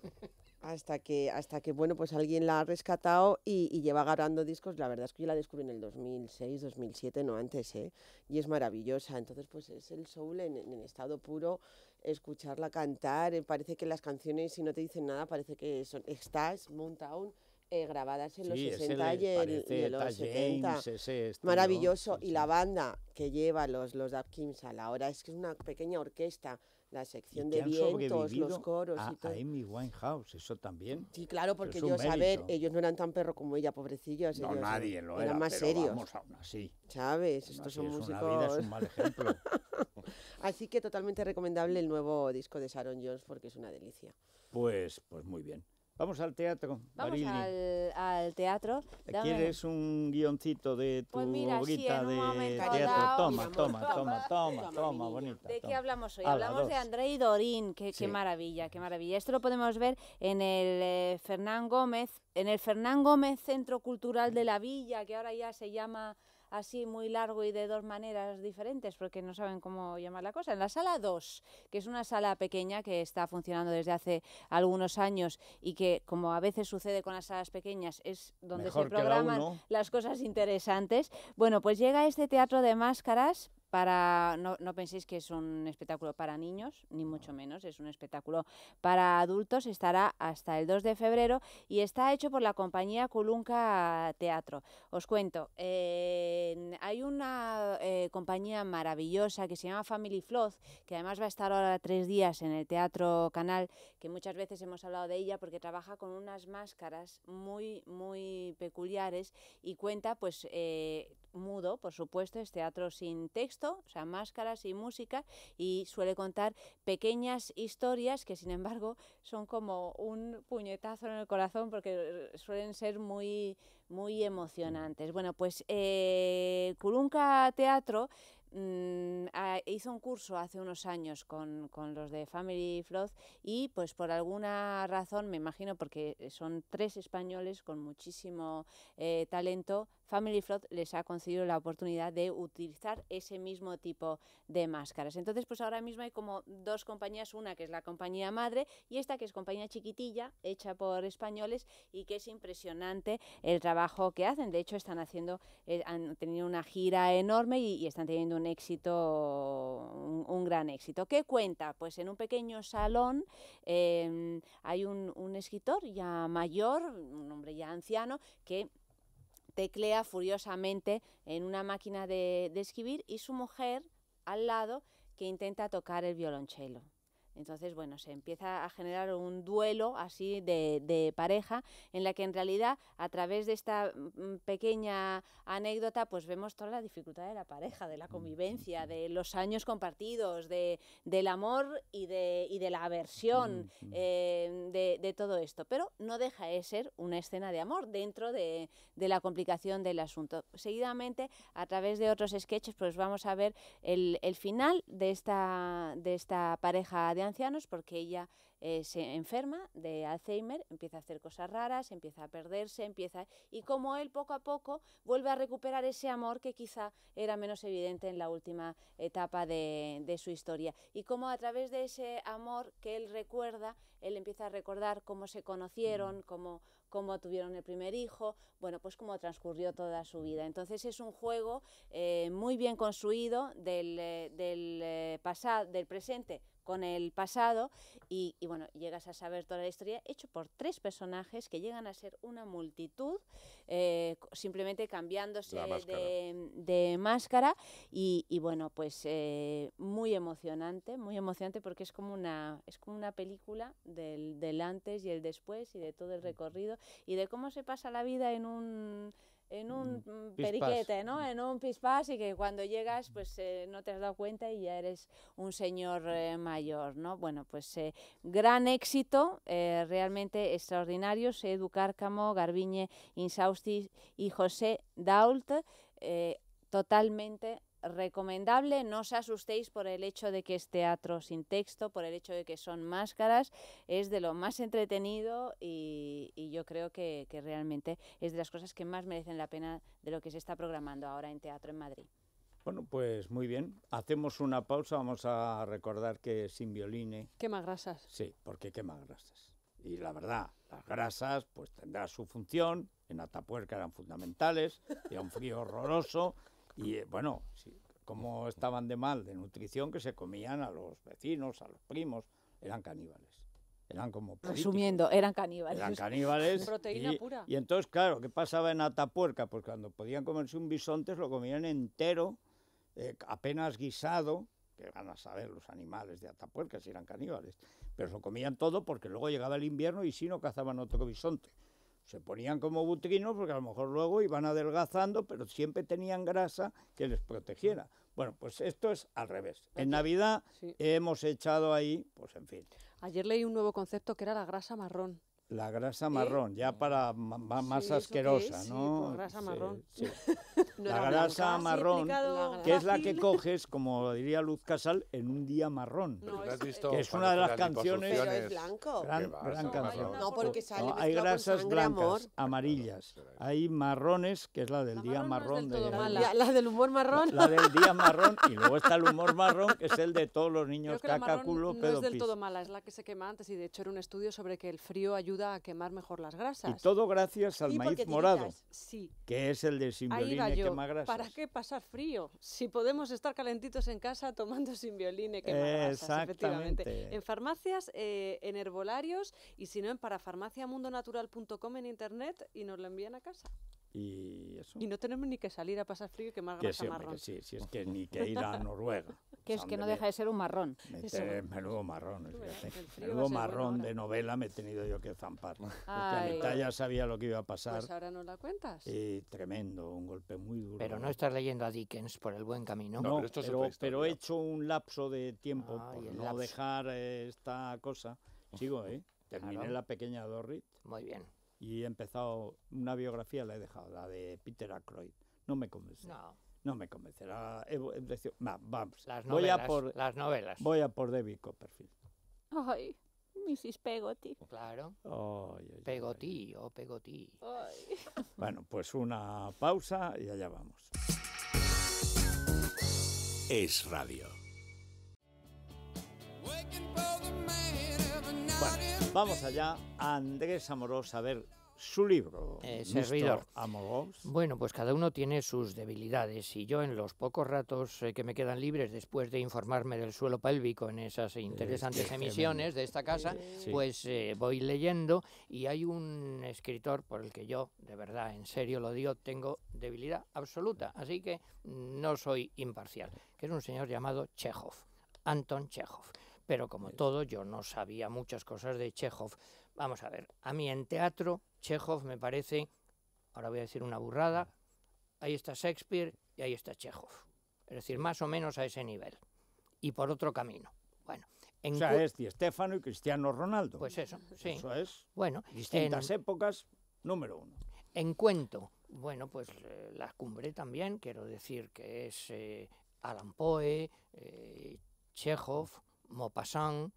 Speaker 4: hasta que, hasta que bueno, pues alguien la ha rescatado y, lleva grabando discos. La verdad es que yo la descubrí en el 2006, 2007, no antes, ¿eh? Y es maravillosa. Entonces, pues es el soul en, en estado puro escucharla cantar, eh, parece que las canciones, si no te dicen nada, parece que son Estás, Moontown, eh, grabadas en los 60 y, en los 70. Este, Maravilloso. Y la banda que lleva los, los a la hora es que es una pequeña orquesta la sección de vientos, los coros y todo. A
Speaker 1: Amy Winehouse, eso también. Sí,
Speaker 4: claro, porque ellos, a ver, ellos no eran tan perro como ella, pobrecillos. No, nadie lo eran era, más pero serios. Vamos, así. ¿Sabes? Estos son músicos. un mal ejemplo. (laughs) así que totalmente recomendable el nuevo disco de Sharon Jones porque es una delicia.
Speaker 1: Pues, pues muy bien. Vamos al teatro. Vamos
Speaker 3: al, teatro. Eh, ¿Quieres
Speaker 1: un guioncito de pues tu pues de teatro? Toma, toma, toma, toma, toma, bonita. ¿De qué hablamos hoy? hablamos de
Speaker 3: y Dorín, qué maravilla, qué maravilla. Esto lo podemos ver en el eh, Fernán Gómez, en el Fernán Gómez Centro Cultural de la Villa, que ahora ya se llama así muy largo y de dos maneras diferentes, porque no saben cómo llamar la cosa. En la sala 2, que es una sala pequeña que está funcionando desde hace algunos años y que, como a veces sucede con las salas pequeñas, es donde se programan las cosas interesantes. Bueno, pues llega este teatro de máscaras para no, penséis que es un espectáculo para niños, ni mucho menos, es un espectáculo para adultos, estará hasta el 2 de febrero y está hecho por la compañía Colunca Teatro. Os cuento, hay una eh, compañía maravillosa que se llama Family Floth, que además va a estar ahora tres días en el Teatro Canal, que muchas veces hemos hablado de ella porque trabaja con unas máscaras muy, muy peculiares y cuenta pues eh, mudo, por supuesto, es teatro sin texto, o sea, máscaras y música, y suele contar pequeñas historias que sin embargo son como un puñetazo en el corazón porque suelen ser muy, muy mm. emocionantes. Bueno, pues Culunca eh, Teatro Mm, ah, hizo un curso hace unos años con, los de Family Flood y pues por alguna razón, me imagino porque son tres españoles con muchísimo eh, talento, Family Flood les ha concedido la oportunidad de utilizar ese mismo tipo de máscaras. Entonces pues ahora mismo hay como dos compañías, una que es la compañía madre y esta que es compañía chiquitilla hecha por españoles y que es impresionante el trabajo que hacen. De hecho están haciendo, eh, han tenido una gira enorme y, y están teniendo una un éxito, un, gran éxito. ¿Qué cuenta? Pues en un pequeño salón em, hay un, escritor ya mayor, un hombre ya anciano, que teclea furiosamente en una máquina de, de escribir y su mujer al lado que intenta tocar el violonchelo. Entonces, bueno, se empieza a generar un duelo así de, pareja en la que en realidad a través de esta mm, pequeña anécdota pues vemos toda la dificultad de la pareja, de la convivencia, de los años compartidos, del amor y de, de la aversión eh, de, todo esto. Pero no deja de ser una escena de amor dentro de, la complicación del asunto. Seguidamente, a través de otros sketches, pues vamos a ver el, el final de esta, de esta pareja de ancianos porque ella eh, se enferma de Alzheimer, empieza a hacer cosas raras, empieza a perderse, empieza y como él poco a poco vuelve a recuperar ese amor que quizá era menos evidente en la última etapa de, su historia y como a través de ese amor que él recuerda, él empieza a recordar cómo se conocieron, mm. cómo, tuvieron el primer hijo, bueno, pues cómo transcurrió toda su vida. Entonces es un juego eh, muy bien construido del, eh, pasado, del presente con el pasado y, bueno, llegas a saber toda la historia hecho por tres personajes que llegan a ser una multitud, eh, simplemente cambiándose De, máscara y, bueno, pues eh, muy emocionante, muy emocionante porque es como una, es como una película del antes y el después y de todo el recorrido y de cómo se pasa la vida en un en un mm, mm, periquete, ¿no? En un pispás y que cuando llegas pues eh, no te has dado cuenta y ya eres un señor eh, mayor, ¿no? Bueno, pues eh, gran éxito, realmente extraordinario, Edu Garbiñe Insausti y José Dault, totalmente recomendable, no os asustéis por el hecho de que es teatro sin texto, por el hecho de que son máscaras, es de lo más entretenido y, yo creo que, realmente es de las cosas que más merecen la pena de lo que se está programando ahora en teatro en Madrid.
Speaker 1: Bueno, pues muy bien. Hacemos una pausa, vamos a recordar que sin violine...
Speaker 3: Quema grasas.
Speaker 1: Sí, porque quema grasas. Y la verdad, las grasas pues tendrán su función, en Atapuerca eran fundamentales, era un frío horroroso, y eh, bueno, como estaban de mal de nutrición que se comían a los vecinos, a los primos, eran caníbales. Eran como Resumiendo,
Speaker 3: eran caníbales. Eran caníbales. (laughs) Proteína y, pura. Y
Speaker 1: entonces, claro, ¿qué pasaba en Atapuerca? Pues cuando podían comerse un bisonte, lo comían entero, eh, apenas guisado, que van a saber los animales de Atapuerca si eran caníbales, pero lo comían todo porque luego llegaba el invierno y si no cazaban otro bisonte. Se ponían como butrinos porque a lo mejor luego iban adelgazando, pero siempre tenían grasa que les protegiera. Bueno, pues esto es al revés. En Navidad hemos echado ahí, pues en fin.
Speaker 5: Ayer leí un nuevo concepto que era la grasa marrón.
Speaker 1: La grasa marrón, ya para más asquerosa, ¿no? Sí, grasa marrón. la grasa marrón, que es la que coges, como diría Luz Casal, en un día marrón. es, que es una de las canciones. blanco. Gran, Hay grasas blancas, amarillas. Hay marrones, que es la del día marrón. la,
Speaker 4: del humor marrón.
Speaker 5: La,
Speaker 1: del día marrón. Y luego está el humor marrón, que es el de todos los niños caca, culo, No es del todo
Speaker 5: mala, es la que se quema antes. Y de hecho, era un estudio sobre que el frío ayuda a quemar mejor las grasas. Y
Speaker 1: todo gracias al maíz morado, sí. que es el de simbioline que quema grasas. ¿Para
Speaker 5: qué pasar frío? Si podemos estar calentitos en casa tomando simbioline quema grasas, efectivamente. En farmacias, eh, en herbolarios y si no en parafarmaciamundonatural.com en internet y nos lo envían a casa.
Speaker 1: Y eso.
Speaker 5: Y no tenemos ni que salir a pasar frío y que marrón. Que sí, si
Speaker 1: es que ni que ir a (laughs) Noruega. que es que no deja de ser un marrón. Meter, menudo marrón. menudo marrón de novela me he tenido yo que zampar. porque a mitad ya sabía lo que iba a pasar. Pues ahora
Speaker 5: no la cuentas.
Speaker 1: Y tremendo, un golpe muy duro. Pero no estás leyendo a Dickens por el buen camino. No, pero, he hecho un lapso de tiempo no dejar eh, esta cosa. Sigo, ¿eh? Terminé la pequeña Dorrit. Muy bien y he empezado una biografía, la he dejado, la de Peter Ackroyd. No me convence. No. No me convencerá. Vamos. Las novelas, voy a por, las novelas. Voy a por David Copperfield.
Speaker 3: Ay, Mrs. Peggotty Claro.
Speaker 1: Ay, o oh, (laughs) Bueno, pues una pausa y allá vamos. Es radio. Vamos allá, Andrés Amorós, a ver su libro. Eh, servidor.
Speaker 6: Amorós. Bueno, pues cada uno tiene sus debilidades y yo en los pocos ratos eh, que me quedan libres después de informarme del suelo pélvico en esas interesantes emisiones de esta casa, pues eh, voy leyendo y hay un escritor por el que yo, de verdad, en serio lo digo, tengo debilidad absoluta, así que no soy imparcial, que es un señor llamado Chekhov. Anton Chekhov pero como todo, yo no sabía muchas cosas de Chekhov. Vamos a ver, a mí en teatro, Chekhov me parece, ahora voy a decir una burrada, ahí está Shakespeare y ahí está Chekhov. Es decir, más o menos a ese nivel. Y por otro camino. Bueno, en o sea, es
Speaker 1: Stefano y Cristiano
Speaker 6: Ronaldo. Pues eso, sí. Eso es. Bueno, distintas épocas, número uno. En cuento, bueno, pues eh, la cumbre también, quiero decir que es eh, Alan Poe, eh, Maupassant,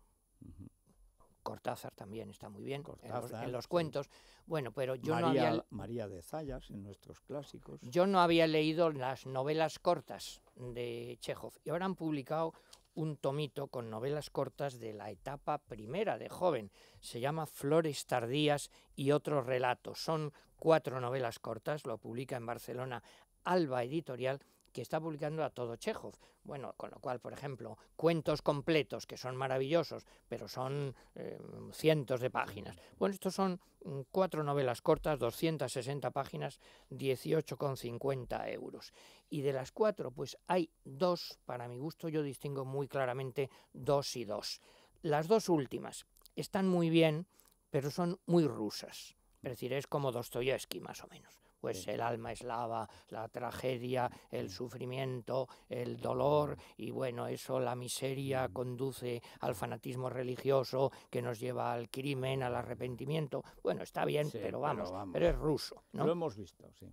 Speaker 6: Cortázar también está muy bien en, los, cuentos. Bueno, pero yo no había María
Speaker 1: de Zayas en nuestros clásicos.
Speaker 6: Yo no había leído las novelas cortas de Chekhov y ahora han publicado un tomito con novelas cortas de la etapa primera de joven. Se llama Flores tardías y otros relatos. Son cuatro novelas cortas, lo publica en Barcelona Alba Editorial que está publicando a todo Chekhov. Bueno, con lo cual, por ejemplo, cuentos completos que son maravillosos, pero son em, cientos de páginas. Bueno, estos son mm, cuatro novelas cortas, 260 páginas, 18,50 euros. Y de las cuatro, pues hay dos, para mi gusto yo distingo muy claramente dos y dos. Las dos últimas están muy bien, pero son muy rusas. Es decir, es como Dostoyevsky, más o menos. Pues el alma eslava, la tragedia, el sufrimiento, el dolor, y bueno, eso, la miseria, conduce al fanatismo religioso que nos lleva al crimen, al arrepentimiento. Bueno, está bien, pero, vamos, pero, es ruso.
Speaker 1: ¿no? Lo hemos visto, sí.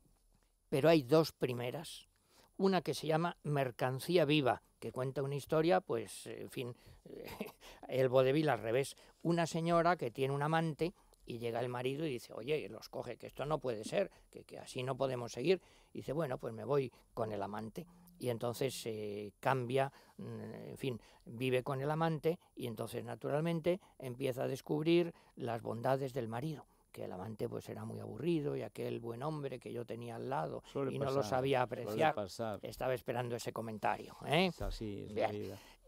Speaker 6: Pero hay dos primeras una que se llama Mercancía Viva, que cuenta una historia, pues, en fin, (laughs) el vodevil al revés. Una señora que tiene un amante, y llega el marido y dice, oye, los coge, que esto no puede ser, que, así no podemos seguir. Y dice, bueno, pues me voy con el amante. Y entonces se cambia, mm, en fin, vive con el amante y entonces naturalmente empieza a descubrir las bondades del marido que el amante pues era muy aburrido y aquel buen hombre que yo tenía al lado y no lo sabía apreciar. Estaba esperando ese comentario.
Speaker 1: ¿eh? así,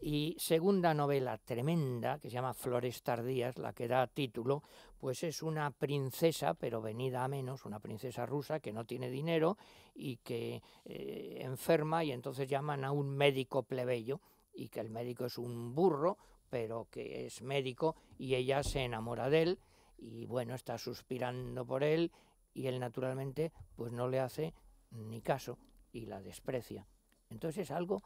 Speaker 6: y segunda novela tremenda que se llama Flores Tardías, la que da título, pues es una princesa, pero venida a menos, una princesa rusa que no tiene dinero y que eh, enferma y entonces llaman a un médico plebeyo y que el médico es un burro, pero que es médico y ella se enamora de él y bueno, está suspirando por él y él naturalmente pues no le hace ni caso y la desprecia. Entonces es algo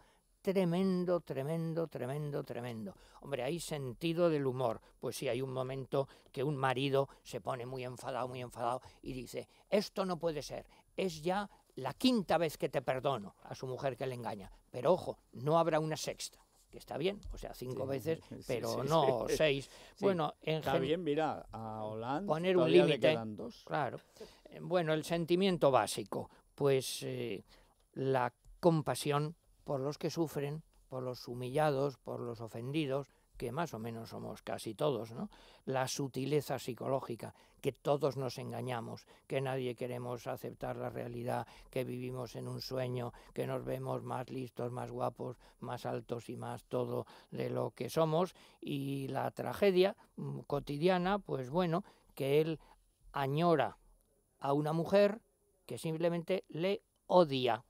Speaker 6: tremendo, tremendo, tremendo, tremendo. Hombre, hay sentido del humor. Pues sí, hay un momento que un marido se pone muy enfadado, muy enfadado y dice, esto no puede ser, es ya la quinta vez que te perdono a su mujer que le engaña. Pero ojo, no habrá una sexta que está bien, o sea, cinco veces, pero no (laughs) seis. Bueno, en está bien,
Speaker 1: mira, a Holanda poner un límite,
Speaker 6: claro. Eh, bueno, el sentimiento básico, pues eh, la compasión, por los que sufren, por los humillados, por los ofendidos, que más o menos somos casi todos, ¿no? La sutileza psicológica, que todos nos engañamos, que nadie queremos aceptar la realidad, que vivimos en un sueño, que nos vemos más listos, más guapos, más altos y más todo de lo que somos y la tragedia mm, cotidiana, pues bueno, que él añora a una mujer que simplemente le odia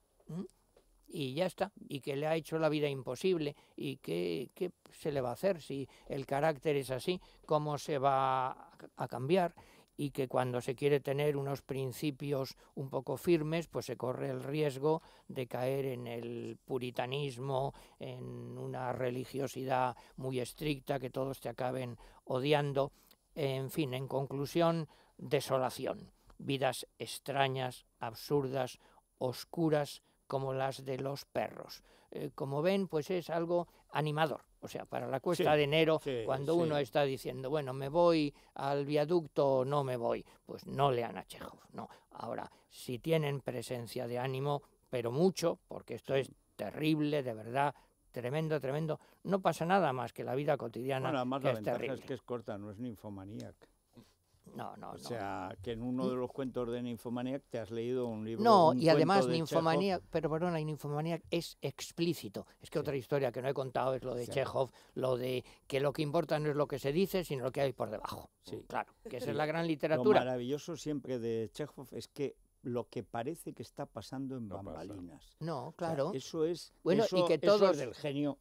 Speaker 6: y ya está, y que le ha hecho la vida imposible, y qué se le va a hacer si el carácter es así, cómo se va a cambiar, y que cuando se quiere tener unos principios un poco firmes, pues se corre el riesgo de caer en el puritanismo, en una religiosidad muy estricta, que todos te acaben odiando, en fin, en conclusión, desolación, vidas extrañas, absurdas, oscuras, como las de los perros. Eh, como ven, pues es algo animador. O sea, para la cuesta de enero, cuando uno está diciendo, bueno, me voy al viaducto o no me voy, pues no lean a Chekhov, no. Ahora, si tienen presencia de ánimo, pero mucho, porque esto es terrible, de verdad, tremendo, tremendo, no pasa nada más que la vida cotidiana. Bueno, además la es es
Speaker 1: que es corta, no es ninfomaníaca. No, no, o sea, que en uno de los cuentos de Ninfomaniac te has leído un libro. No, y además Ninfomaniac,
Speaker 6: pero perdona, Ninfomaniac es explícito. Es que otra historia que no he contado es lo de Chekhov, lo de que lo que importa no es lo que se dice, sino lo que
Speaker 1: hay por debajo. Sí. Claro, que esa es (laughs) la gran literatura. Lo maravilloso siempre de Chekhov es que lo que parece que está pasando en bambalinas. No, claro. eso es bueno del
Speaker 6: genio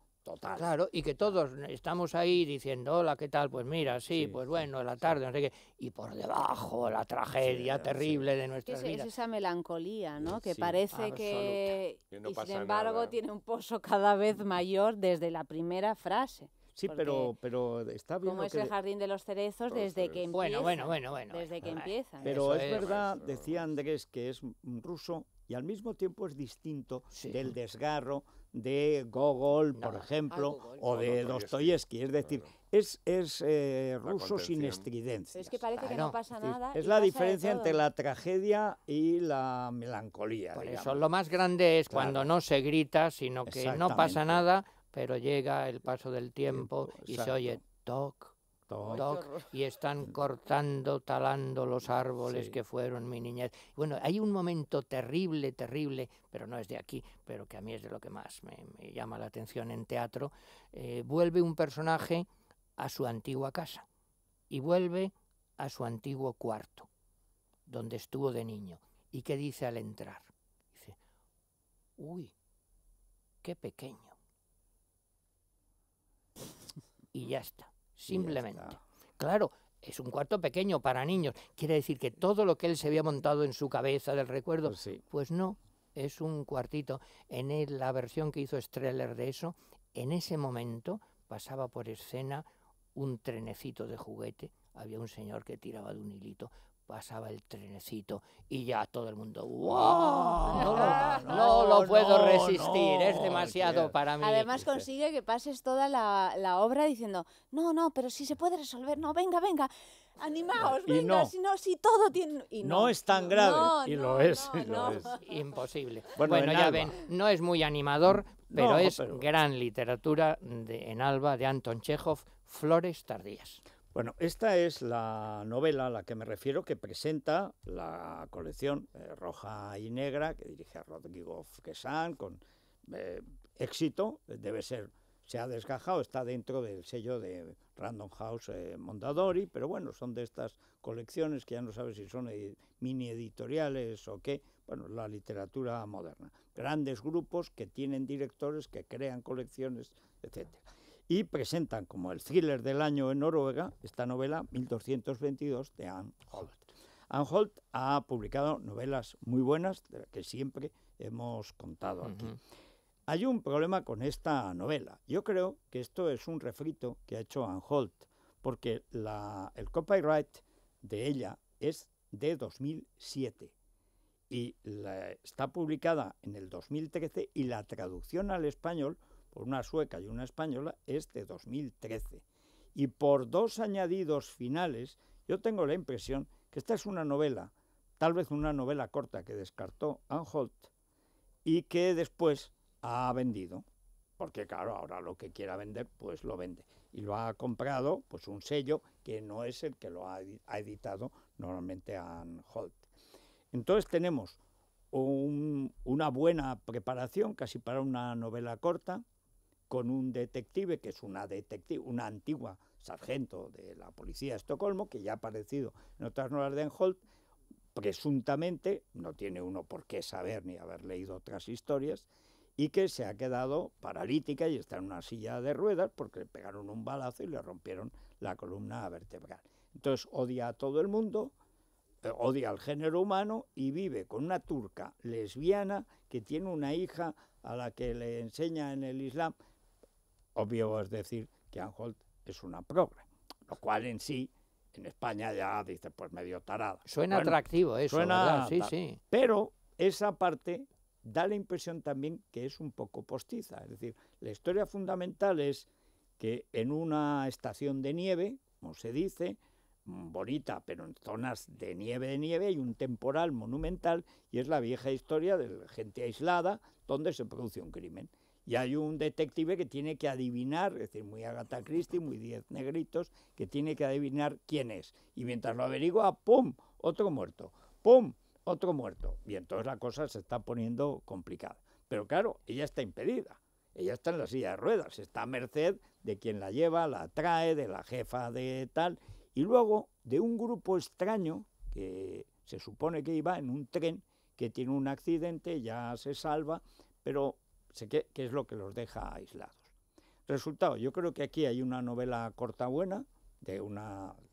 Speaker 6: Claro, y que todos estamos ahí diciendo, hola, ¿qué tal? Pues mira, sí, pues bueno, la tarde, no sé qué. Y por debajo la tragedia terrible de nuestra Es esa
Speaker 3: melancolía, ¿no? que parece que... y sin embargo tiene un pozo cada vez mayor desde la primera frase. Sí, pero,
Speaker 1: pero está bien. Como es el
Speaker 3: jardín de los cerezos desde que empieza. Bueno, bueno, bueno, bueno. Desde que empieza.
Speaker 1: Pero es, verdad, decía Andrés, que es ruso y al mismo tiempo es distinto del desgarro, de Gogol, por ejemplo, o de Dostoyevsky. Es decir, es, es eh, ruso sin estridencia.
Speaker 3: es que parece que no pasa nada. Es la diferencia entre la
Speaker 1: tragedia y la melancolía. Por eso lo
Speaker 6: más grande es cuando no se grita, sino que no pasa nada, pero llega el paso del tiempo y se oye toc, y están cortando, talando los árboles que fueron mi niñez. Bueno, hay un momento terrible, terrible, pero no es de aquí, pero que a mí es de lo que más me, llama la atención en teatro. Eh, vuelve un personaje a su antigua casa y vuelve a su antiguo cuarto, donde estuvo de niño. ¿Y qué dice al entrar? Dice, uy, qué pequeño. Y ya está simplemente. Claro, es un cuarto pequeño para niños. Quiere decir que todo lo que él se había montado en su cabeza del recuerdo, pues, pues no, es un cuartito. En la versión que hizo Streller de eso, en ese momento pasaba por escena un trenecito de juguete había un señor que tiraba de un hilito pasaba el trenecito y ya todo el mundo (laughs) No, lo puedo resistir, es demasiado para mí. Además este. consigue
Speaker 3: que pases toda la, obra diciendo, no, no, pero si se puede resolver, no, venga, venga, animaos, ah, venga, si si todo tiene... Y no, es tan grave, y lo
Speaker 6: es, lo es. Imposible. Bueno, ya ven, no es muy animador, pero es
Speaker 1: gran literatura de, en Alba de Anton Chekhov, Flores Tardías. Bueno, esta es la novela a la que me refiero que presenta la colección eh, roja y negra que dirige a Rodrigo Fresán con eh, éxito. Eh, debe ser, se ha desgajado, está dentro del sello de Random House Mondadori, pero bueno, son de estas colecciones que ya no sabes si son mini editoriales o qué. Bueno, la literatura moderna. Grandes grupos que tienen directores que crean colecciones, etcétera y presentan como el thriller del año en Noruega esta novela 1222 de Anne Holt. Anne Holt ha publicado novelas muy buenas, de las que siempre hemos contado aquí. Hay un problema con esta novela. Yo creo que esto es un refrito que ha hecho Anne Holt, porque la, el copyright de ella es de 2007 y está publicada en el 2013 y la traducción al español una sueca y una española, es de 2013. Y por dos añadidos finales, yo tengo la impresión que esta es una novela, tal vez una novela corta que descartó Anholt y que después ha vendido. Porque claro, ahora lo que quiera vender, pues lo vende. Y lo ha comprado, pues un sello que no es el que lo ha, editado normalmente Anholt. Entonces tenemos una buena preparación, casi para una novela corta, con un detective, que es una detective, una antigua sargento de la policía de Estocolmo, que ya ha aparecido en otras novelas de Enholt, presuntamente, no tiene uno por qué saber ni haber leído otras historias, y que se ha quedado paralítica y está en una silla de ruedas porque le pegaron un balazo y le rompieron la columna vertebral. Entonces odia a todo el mundo, eh, odia al género humano y vive con una turca lesbiana que tiene una hija a la que le enseña en el Islam obvio es decir que Anholt es una progre, lo cual en sí, en España ya dice, pues medio tarada. Suena atractivo eso, suena Sí, Pero esa parte da la impresión también que es un poco postiza. Es decir, la historia fundamental es que en una estación de nieve, como se dice, mm, bonita, pero en zonas de nieve de nieve hay un temporal monumental y es la vieja historia de gente aislada donde se produce un crimen. Y hay un detective que tiene que adivinar, es decir, muy Agatha Christie, muy Diez Negritos, que tiene que adivinar quién es. Y mientras lo averigua, ¡pum! Otro muerto. ¡Pum! Otro muerto. Y entonces la cosa se está poniendo complicada. Pero claro, ella está impedida. Ella está en la silla de ruedas, está a merced de quien la lleva, la trae, de la jefa de tal. Y luego de un grupo extraño que se supone que iba en un tren que tiene un accidente, ya se salva, pero qué, es lo que los deja aislados. Resultado, yo creo que aquí hay una novela corta buena de un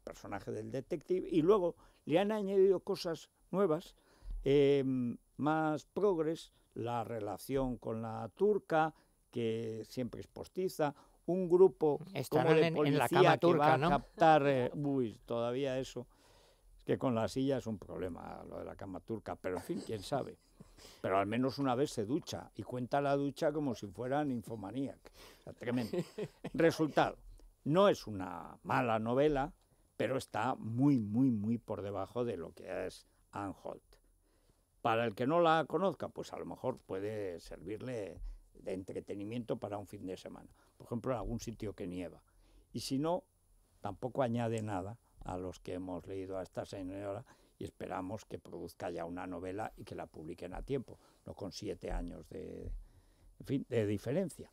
Speaker 1: personaje del detective y luego le han añadido cosas nuevas, em, más progres, la relación con la turca, que siempre es postiza, un grupo en, policía la que turca, va a captar, eh, todavía eso, que con la silla es un problema lo de la cama turca, pero en fin, quién sabe. Pero al menos una vez se ducha y cuenta la ducha como si fuera ninfomaníaca. tremendo. Resultado, no es una mala novela, pero está muy, muy, muy por debajo de lo que es Anne Para el que no la conozca, pues a lo mejor puede servirle de entretenimiento para un fin de semana. Por ejemplo, en algún sitio que nieva. Y si no, tampoco añade nada a los que hemos leído a esta señora y esperamos que produzca ya una novela y que la publiquen a tiempo, no con siete años de, de diferencia.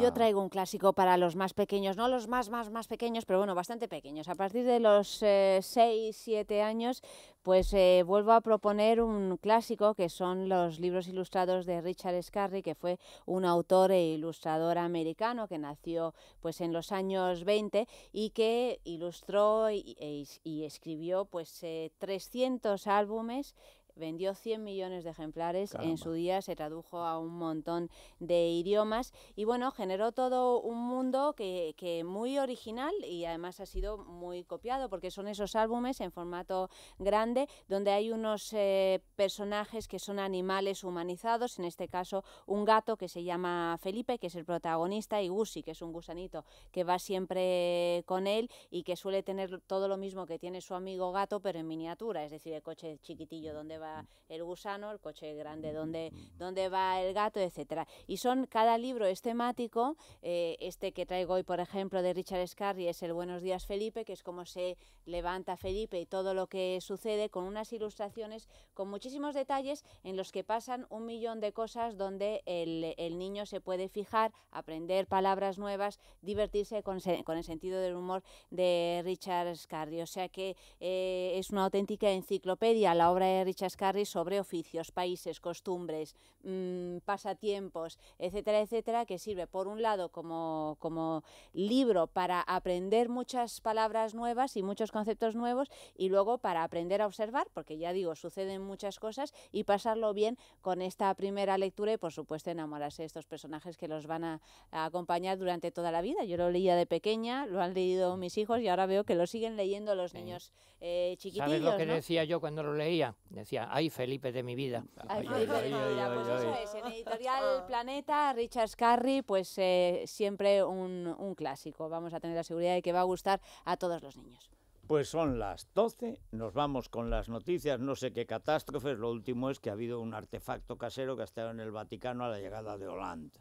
Speaker 1: Yo
Speaker 3: traigo un clásico para los más pequeños, no los más, más, más pequeños, pero bueno, bastante pequeños. A partir de los 6, eh, 7 años, pues eh, vuelvo a proponer un clásico que son los libros ilustrados de Richard Scarry, que fue un autor e ilustrador americano que nació pues en los años 20 y que ilustró y, e, escribió pues 300 eh, álbumes vendió 100 millones de ejemplares, en su día se tradujo a un montón de idiomas y bueno, generó todo un mundo que, muy original y además ha sido muy copiado porque son esos álbumes en formato grande donde hay unos eh, personajes que son animales humanizados, en este caso un gato que se llama Felipe, que es el protagonista, y Gusi, que es un gusanito que va siempre con él y que suele tener todo lo mismo que tiene su amigo gato, pero en miniatura, es decir, el coche chiquitillo donde va el gusano, el coche grande donde, va el gato, etcétera. Y son, cada libro es temático, eh, este que traigo hoy, por ejemplo, de Richard Scarry es el Buenos días Felipe, que es como se levanta Felipe y todo lo que sucede, con unas ilustraciones, con muchísimos detalles en los que pasan un millón de cosas donde el, niño se puede fijar, aprender palabras nuevas, divertirse con, el sentido del humor de Richard Scarry. O sea que eh, es una auténtica enciclopedia la obra de Richard Carri sobre oficios, países, costumbres, mm, pasatiempos, etcétera, etcétera, que sirve por un lado como, como libro para aprender muchas palabras nuevas y muchos conceptos nuevos y luego para aprender a observar, porque ya digo, suceden muchas cosas y pasarlo bien con esta primera lectura y por supuesto enamorarse de estos personajes que los van a, acompañar durante toda la vida. Yo lo leía de pequeña, lo han leído mis hijos y ahora veo que lo siguen leyendo los niños eh, chiquititos. ¿Sabes lo que decía
Speaker 6: yo cuando lo leía? Decía, Ay, Felipe de mi vida. pues eso es.
Speaker 3: En Editorial ah. Planeta, Richard Scarry, pues eh, siempre un, un clásico. Vamos a tener la seguridad de que va a gustar a todos los niños.
Speaker 1: Pues son las 12, nos vamos con las noticias, no sé qué catástrofes, lo último es que ha habido un artefacto casero que ha estado en el Vaticano a la llegada de Holanda.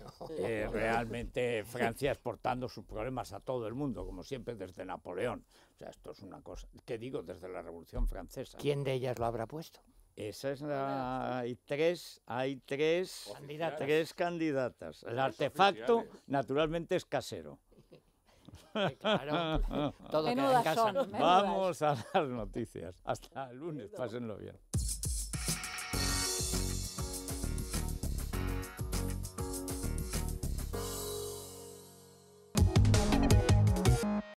Speaker 6: (laughs) Eh, (laughs) realmente Francia
Speaker 1: exportando sus problemas a todo el mundo, como siempre desde Napoleón. O sea, esto es una cosa, ¿qué digo? Desde la Revolución Francesa. ¿Quién de ellas lo habrá puesto? Esa Hay tres, hay tres, candidatas. tres candidatas. El artefacto, naturalmente, es casero.
Speaker 3: Claro,
Speaker 2: (laughs)
Speaker 1: todo en casa. Vamos a las noticias. Hasta el lunes, pásenlo bien.